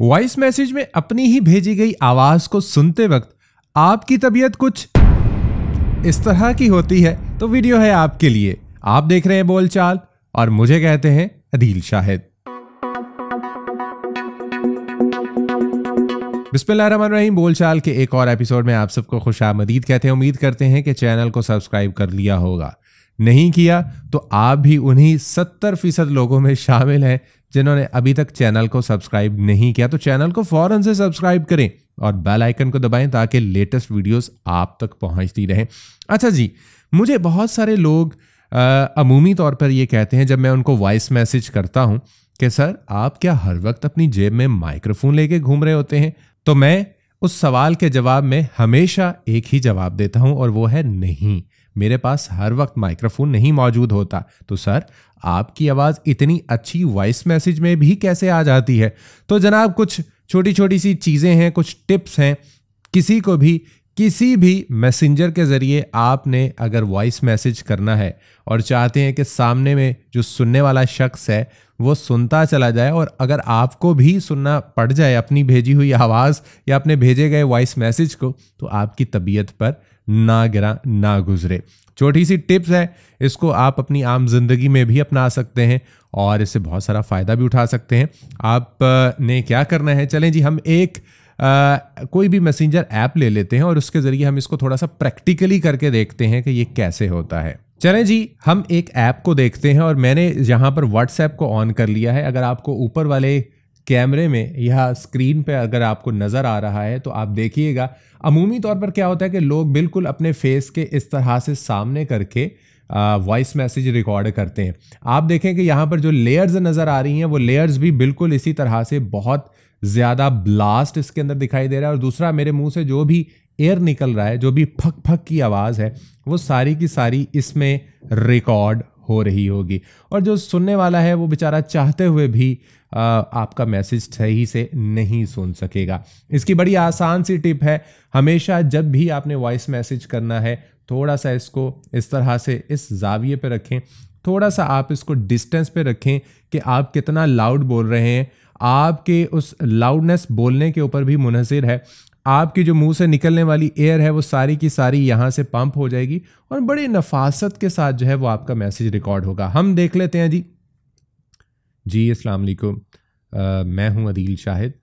voice message में अपनी ही भेजी गई आवाज को सुनते वक्त आपकी तबीयत कुछ इस तरह की होती है तो वीडियो है आपके लिए आप देख रहे हैं बोलचाल और मुझे कहते हैं अदील शाहिद बिस्मिल्लाहमान बोलचाल के एक और एपिसोड में आप सबको खुश आमदीद कहते हैं उम्मीद करते हैं कि चैनल को सब्सक्राइब कर लिया होगा नहीं किया तो आप भी उन्हीं सत्तर फीसद लोगों में शामिल हैं जिन्होंने अभी तक चैनल को सब्सक्राइब नहीं किया तो चैनल को फौरन से सब्सक्राइब करें और बेल आइकन को दबाएं ताकि लेटेस्ट वीडियोस आप तक पहुंचती रहें अच्छा जी मुझे बहुत सारे लोग अमूमी तौर पर ये कहते हैं जब मैं उनको वॉइस मैसेज करता हूं कि सर आप क्या हर वक्त अपनी जेब में माइक्रोफोन लेके घूम रहे होते हैं तो मैं उस सवाल के जवाब में हमेशा एक ही जवाब देता हूं और वो है नहीं मेरे पास हर वक्त माइक्रोफोन नहीं मौजूद होता तो सर आपकी आवाज़ इतनी अच्छी वॉइस मैसेज में भी कैसे आ जाती है तो जनाब कुछ छोटी छोटी सी चीज़ें हैं कुछ टिप्स हैं किसी को भी किसी भी मैसेंजर के ज़रिए आपने अगर वॉइस मैसेज करना है और चाहते हैं कि सामने में जो सुनने वाला शख्स है वो सुनता चला जाए और अगर आपको भी सुनना पड़ जाए अपनी भेजी हुई आवाज़ या अपने भेजे गए वॉइस मैसेज को तो आपकी तबीयत पर ना गिरा ना गुजरे छोटी सी टिप्स है इसको आप अपनी आम जिंदगी में भी अपना सकते हैं और इससे बहुत सारा फ़ायदा भी उठा सकते हैं आप ने क्या करना है चलें जी हम एक आ, कोई भी मैसेंजर ऐप ले लेते हैं और उसके ज़रिए हम इसको थोड़ा सा प्रैक्टिकली करके देखते हैं कि ये कैसे होता है चलें जी हम एक ऐप को देखते हैं और मैंने यहाँ पर व्हाट्सएप को ऑन कर लिया है अगर आपको ऊपर वाले कैमरे में या स्क्रीन पे अगर आपको नज़र आ रहा है तो आप देखिएगा अमूमी तौर पर क्या होता है कि लोग बिल्कुल अपने फेस के इस तरह से सामने करके वॉइस मैसेज रिकॉर्ड करते हैं आप देखें कि यहाँ पर जो लेयर्स नज़र आ रही हैं वो लेयर्स भी बिल्कुल इसी तरह से बहुत ज़्यादा ब्लास्ट इसके अंदर दिखाई दे रहा है और दूसरा मेरे मुँह से जो भी एयर निकल रहा है जो भी फक फक की आवाज़ है वो सारी की सारी इसमें रिकॉर्ड हो रही होगी और जो सुनने वाला है वो बेचारा चाहते हुए भी आ, आपका मैसेज सही से नहीं सुन सकेगा इसकी बड़ी आसान सी टिप है हमेशा जब भी आपने वॉइस मैसेज करना है थोड़ा सा इसको इस तरह से इस जाविये पे रखें थोड़ा सा आप इसको डिस्टेंस पे रखें कि आप कितना लाउड बोल रहे हैं आपके उस लाउडनेस बोलने के ऊपर भी मुनहसर है आपके जो मुंह से निकलने वाली एयर है वो सारी की सारी यहाँ से पंप हो जाएगी और बड़ी नफासत के साथ जो है वो आपका मैसेज रिकॉर्ड होगा हम देख लेते हैं जी जी वालेकुम मैं हूँ अदील शाहिद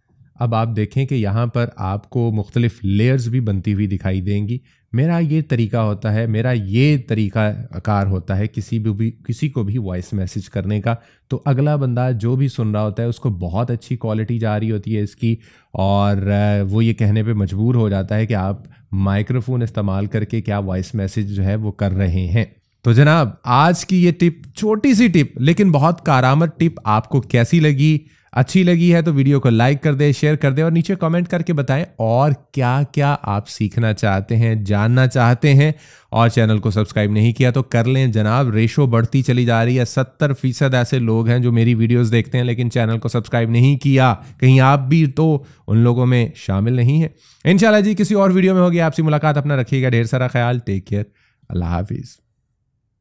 अब आप देखें कि यहाँ पर आपको मुख्तलिफ़ लेयर्स भी बनती हुई दिखाई देंगी मेरा ये तरीका होता है मेरा ये तरीका आकार होता है किसी भी, भी किसी को भी वॉइस मैसेज करने का तो अगला बंदा जो भी सुन रहा होता है उसको बहुत अच्छी क्वालिटी जा रही होती है इसकी और वो ये कहने पे मजबूर हो जाता है कि आप माइक्रोफोन इस्तेमाल करके क्या वॉइस मैसेज जो है वो कर रहे हैं तो जनाब आज की ये टिप छोटी सी टिप लेकिन बहुत कारामद टिप आपको कैसी लगी अच्छी लगी है तो वीडियो को लाइक कर दे शेयर कर दे और नीचे कमेंट करके बताएं और क्या क्या आप सीखना चाहते हैं जानना चाहते हैं और चैनल को सब्सक्राइब नहीं किया तो कर लें जनाब रेशो बढ़ती चली जा रही है सत्तर फीसद ऐसे लोग हैं जो मेरी वीडियोस देखते हैं लेकिन चैनल को सब्सक्राइब नहीं किया कहीं आप भी तो उन लोगों में शामिल नहीं है इन जी किसी और वीडियो में होगी आपसी मुलाकात अपना रखिएगा ढेर सारा ख्याल टेक केयर अल्लाह हाफिज़